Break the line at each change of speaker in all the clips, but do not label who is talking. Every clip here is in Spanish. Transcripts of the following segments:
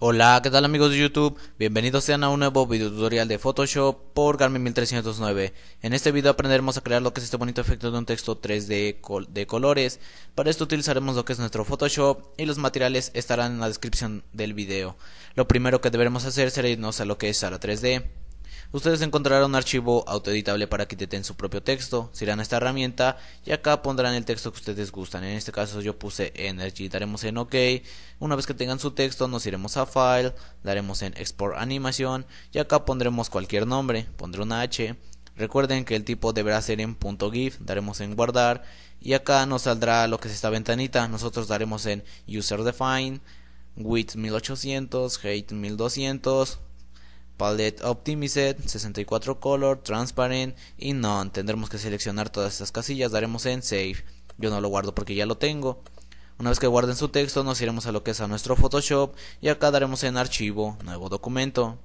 Hola, ¿qué tal amigos de YouTube? Bienvenidos sean a un nuevo video tutorial de Photoshop por Garmin 1309. En este video aprenderemos a crear lo que es este bonito efecto de un texto 3D de colores. Para esto utilizaremos lo que es nuestro Photoshop y los materiales estarán en la descripción del video. Lo primero que deberemos hacer será irnos a lo que es Sara 3D. Ustedes encontrarán un archivo autoeditable para que den su propio texto. Se irán a esta herramienta y acá pondrán el texto que ustedes gustan. En este caso yo puse Energy, daremos en OK. Una vez que tengan su texto nos iremos a File, daremos en Export Animación y acá pondremos cualquier nombre. Pondré una H. Recuerden que el tipo deberá ser en .gif, daremos en guardar y acá nos saldrá lo que es esta ventanita. Nosotros daremos en user define, width 1800, height 1200, Palette Optimized, 64 Color, Transparent y None. Tendremos que seleccionar todas estas casillas, daremos en Save. Yo no lo guardo porque ya lo tengo. Una vez que guarden su texto nos iremos a lo que es a nuestro Photoshop y acá daremos en Archivo, Nuevo Documento.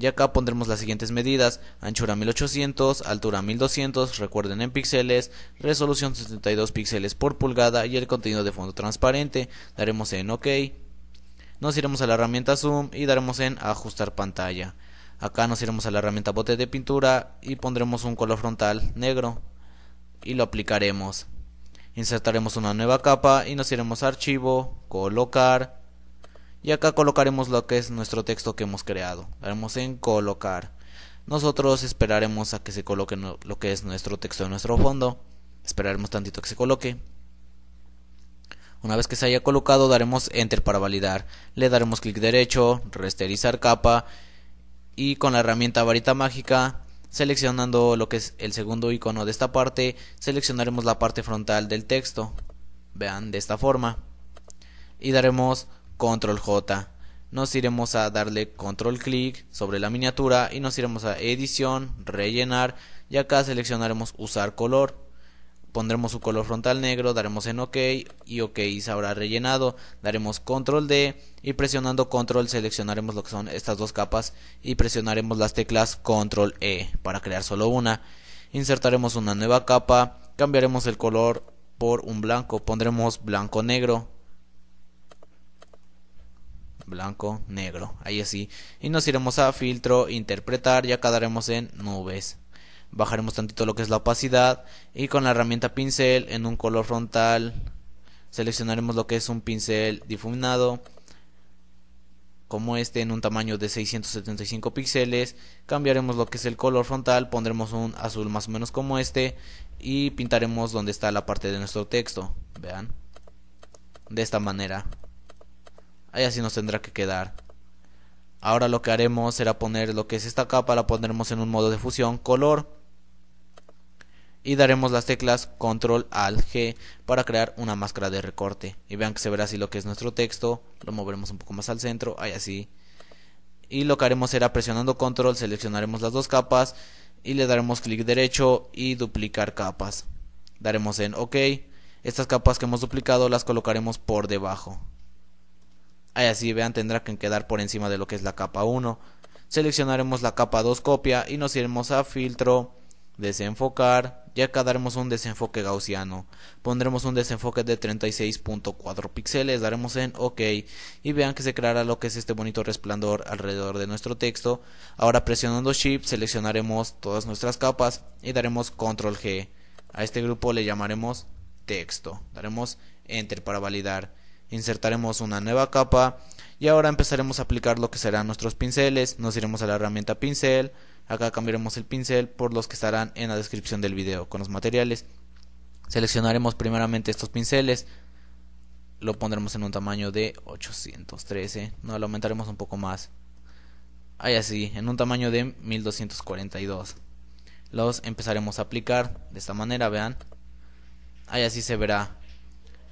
Y acá pondremos las siguientes medidas, anchura 1800, altura 1200, recuerden en píxeles, resolución 72 píxeles por pulgada y el contenido de fondo transparente. Daremos en OK. Nos iremos a la herramienta Zoom y daremos en Ajustar pantalla. Acá nos iremos a la herramienta bote de pintura y pondremos un color frontal negro y lo aplicaremos. Insertaremos una nueva capa y nos iremos a archivo, colocar y acá colocaremos lo que es nuestro texto que hemos creado. Daremos en colocar. Nosotros esperaremos a que se coloque lo que es nuestro texto en nuestro fondo. Esperaremos tantito que se coloque. Una vez que se haya colocado daremos Enter para validar. Le daremos clic derecho, Resterizar capa y con la herramienta varita mágica seleccionando lo que es el segundo icono de esta parte seleccionaremos la parte frontal del texto. Vean de esta forma. Y daremos Control J. Nos iremos a darle control clic sobre la miniatura y nos iremos a edición, rellenar y acá seleccionaremos usar color pondremos su color frontal negro, daremos en OK y OK se habrá rellenado, daremos control D y presionando control seleccionaremos lo que son estas dos capas y presionaremos las teclas control E para crear solo una, insertaremos una nueva capa, cambiaremos el color por un blanco, pondremos blanco negro, blanco negro, ahí así, y nos iremos a filtro, interpretar y acá daremos en nubes bajaremos tantito lo que es la opacidad y con la herramienta pincel en un color frontal seleccionaremos lo que es un pincel difuminado como este en un tamaño de 675 píxeles cambiaremos lo que es el color frontal pondremos un azul más o menos como este y pintaremos donde está la parte de nuestro texto vean de esta manera ahí así nos tendrá que quedar ahora lo que haremos será poner lo que es esta capa la pondremos en un modo de fusión color y daremos las teclas control al G para crear una máscara de recorte y vean que se verá así lo que es nuestro texto lo moveremos un poco más al centro ahí así y lo que haremos será presionando control seleccionaremos las dos capas y le daremos clic derecho y duplicar capas daremos en ok estas capas que hemos duplicado las colocaremos por debajo ahí así vean tendrá que quedar por encima de lo que es la capa 1 seleccionaremos la capa 2 copia y nos iremos a filtro desenfocar, ya acá daremos un desenfoque gaussiano, pondremos un desenfoque de 36.4 píxeles, daremos en OK y vean que se creará lo que es este bonito resplandor alrededor de nuestro texto. Ahora presionando Shift seleccionaremos todas nuestras capas y daremos Control G. A este grupo le llamaremos texto, daremos Enter para validar, insertaremos una nueva capa y ahora empezaremos a aplicar lo que serán nuestros pinceles. Nos iremos a la herramienta pincel. Acá cambiaremos el pincel por los que estarán en la descripción del video con los materiales. Seleccionaremos primeramente estos pinceles. Lo pondremos en un tamaño de 813. No, lo aumentaremos un poco más. Ahí así, en un tamaño de 1242. Los empezaremos a aplicar de esta manera, vean. Ahí así se verá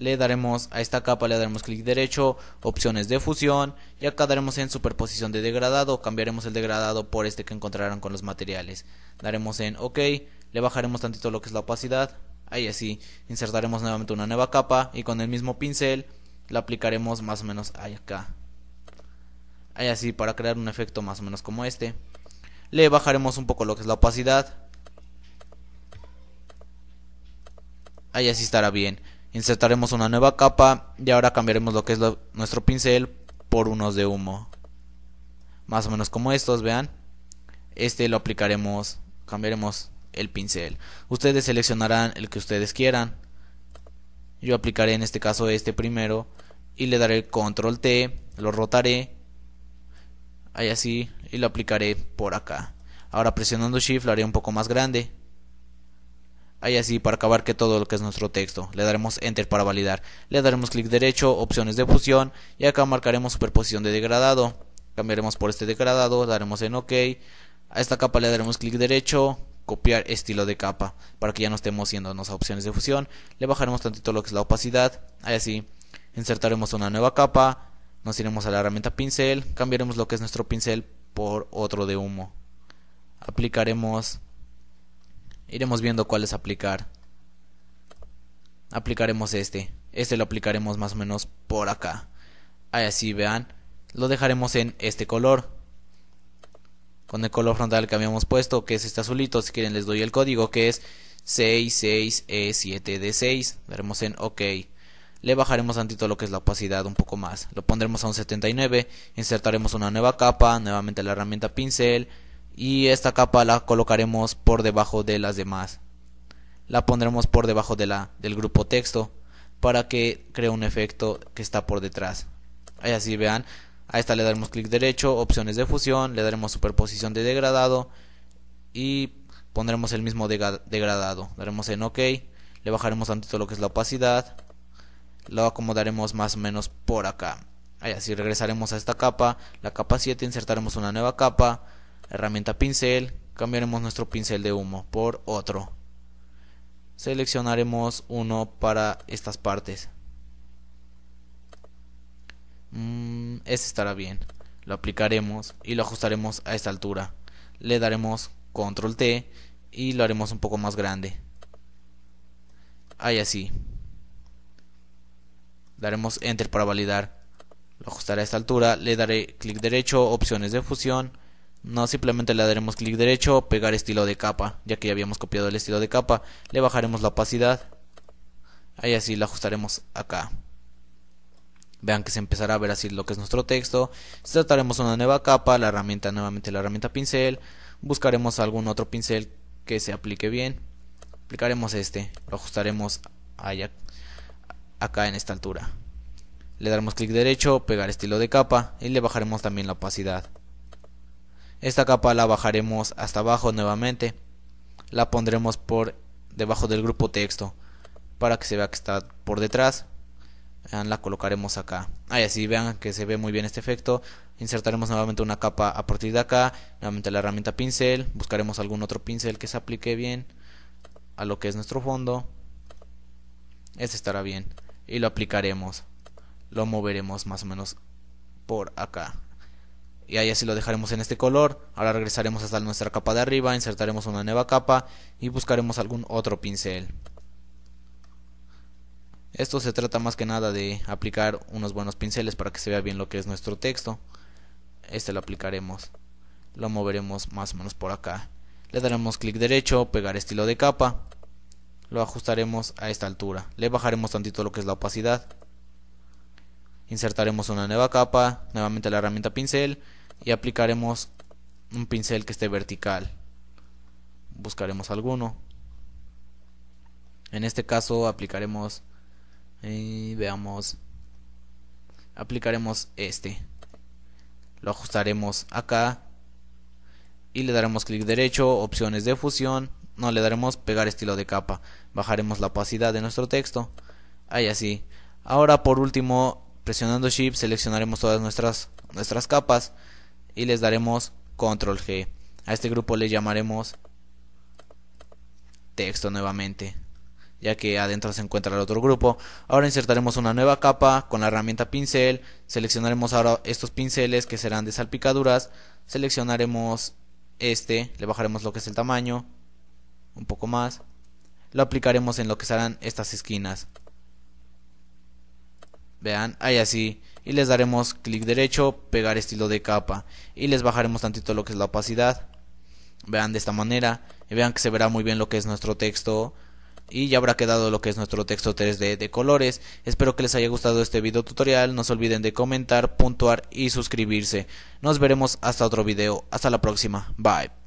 le daremos a esta capa, le daremos clic derecho, opciones de fusión y acá daremos en superposición de degradado, cambiaremos el degradado por este que encontraron con los materiales. Daremos en OK, le bajaremos tantito lo que es la opacidad, ahí así, insertaremos nuevamente una nueva capa y con el mismo pincel la aplicaremos más o menos ahí acá. Ahí así para crear un efecto más o menos como este. Le bajaremos un poco lo que es la opacidad, ahí así estará bien. Insertaremos una nueva capa y ahora cambiaremos lo que es nuestro pincel por unos de humo. Más o menos como estos, vean. Este lo aplicaremos, cambiaremos el pincel. Ustedes seleccionarán el que ustedes quieran. Yo aplicaré en este caso este primero y le daré control T, lo rotaré ahí así y lo aplicaré por acá. Ahora presionando Shift lo haré un poco más grande. Ahí así para acabar que todo lo que es nuestro texto. Le daremos Enter para validar. Le daremos clic derecho, opciones de fusión y acá marcaremos superposición de degradado. Cambiaremos por este degradado, daremos en OK. A esta capa le daremos clic derecho, copiar estilo de capa para que ya no estemos yéndonos a opciones de fusión. Le bajaremos tantito lo que es la opacidad. Ahí así insertaremos una nueva capa. Nos iremos a la herramienta pincel, cambiaremos lo que es nuestro pincel por otro de humo. Aplicaremos Iremos viendo cuál es aplicar. Aplicaremos este. Este lo aplicaremos más o menos por acá. ahí Así vean. Lo dejaremos en este color. Con el color frontal que habíamos puesto, que es este azulito. Si quieren les doy el código que es 66E7D6. E Daremos en OK. Le bajaremos tantito lo que es la opacidad un poco más. Lo pondremos a un 79. Insertaremos una nueva capa. Nuevamente la herramienta pincel y esta capa la colocaremos por debajo de las demás la pondremos por debajo de la, del grupo texto para que cree un efecto que está por detrás ahí así vean a esta le daremos clic derecho opciones de fusión le daremos superposición de degradado y pondremos el mismo degradado daremos en ok le bajaremos tantito lo que es la opacidad lo acomodaremos más o menos por acá ahí así regresaremos a esta capa la capa 7 insertaremos una nueva capa Herramienta pincel, cambiaremos nuestro pincel de humo por otro. Seleccionaremos uno para estas partes. Este estará bien. Lo aplicaremos y lo ajustaremos a esta altura. Le daremos control T y lo haremos un poco más grande. Ahí así. Daremos enter para validar. Lo ajustaré a esta altura. Le daré clic derecho, opciones de fusión no, simplemente le daremos clic derecho, pegar estilo de capa, ya que ya habíamos copiado el estilo de capa. Le bajaremos la opacidad. Ahí así la ajustaremos acá. Vean que se empezará a ver así lo que es nuestro texto. Trataremos una nueva capa, la herramienta nuevamente la herramienta pincel. Buscaremos algún otro pincel que se aplique bien. Aplicaremos este, lo ajustaremos allá, acá en esta altura. Le daremos clic derecho, pegar estilo de capa y le bajaremos también la opacidad. Esta capa la bajaremos hasta abajo nuevamente. La pondremos por debajo del grupo texto para que se vea que está por detrás. La colocaremos acá. Ahí así vean que se ve muy bien este efecto. Insertaremos nuevamente una capa a partir de acá. Nuevamente la herramienta pincel. Buscaremos algún otro pincel que se aplique bien a lo que es nuestro fondo. Este estará bien. Y lo aplicaremos. Lo moveremos más o menos por acá y ahí así lo dejaremos en este color. Ahora regresaremos hasta nuestra capa de arriba, insertaremos una nueva capa y buscaremos algún otro pincel. Esto se trata más que nada de aplicar unos buenos pinceles para que se vea bien lo que es nuestro texto. Este lo aplicaremos, lo moveremos más o menos por acá. Le daremos clic derecho, pegar estilo de capa, lo ajustaremos a esta altura. Le bajaremos tantito lo que es la opacidad. Insertaremos una nueva capa, nuevamente la herramienta pincel y aplicaremos un pincel que esté vertical buscaremos alguno en este caso aplicaremos eh, veamos aplicaremos este lo ajustaremos acá y le daremos clic derecho opciones de fusión no le daremos pegar estilo de capa bajaremos la opacidad de nuestro texto ahí así ahora por último presionando shift seleccionaremos todas nuestras nuestras capas y les daremos control G. A este grupo le llamaremos texto nuevamente ya que adentro se encuentra el otro grupo. Ahora insertaremos una nueva capa con la herramienta pincel, seleccionaremos ahora estos pinceles que serán de salpicaduras, seleccionaremos este, le bajaremos lo que es el tamaño, un poco más, lo aplicaremos en lo que serán estas esquinas. Vean, ahí así y les daremos clic derecho, pegar estilo de capa y les bajaremos tantito lo que es la opacidad. Vean de esta manera y vean que se verá muy bien lo que es nuestro texto y ya habrá quedado lo que es nuestro texto 3D de colores. Espero que les haya gustado este video tutorial, no se olviden de comentar, puntuar y suscribirse. Nos veremos hasta otro video, hasta la próxima, bye.